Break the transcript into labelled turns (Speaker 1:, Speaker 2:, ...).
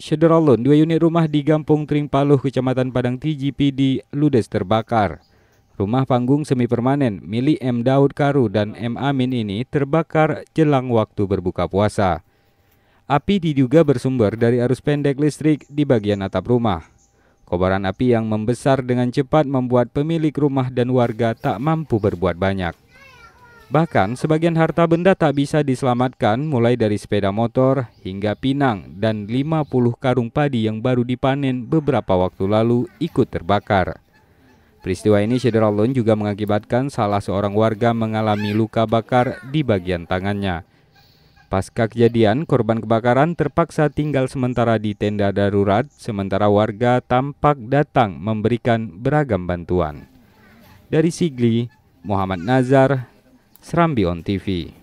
Speaker 1: Syederalun, dua unit rumah di Gampung Kering Paluh, Kecamatan Padang TGP di Ludes terbakar. Rumah panggung semi permanen milik M. Daud Karu dan M. Amin ini terbakar jelang waktu berbuka puasa. Api diduga bersumber dari arus pendek listrik di bagian atap rumah. Kobaran api yang membesar dengan cepat membuat pemilik rumah dan warga tak mampu berbuat banyak. Bahkan sebagian harta benda tak bisa diselamatkan mulai dari sepeda motor hingga pinang dan 50 karung padi yang baru dipanen beberapa waktu lalu ikut terbakar. Peristiwa ini Syederalun juga mengakibatkan salah seorang warga mengalami luka bakar di bagian tangannya. Pasca kejadian, korban kebakaran terpaksa tinggal sementara di tenda darurat, sementara warga tampak datang memberikan beragam bantuan. Dari Sigli, Muhammad Nazar, Serambi On TV.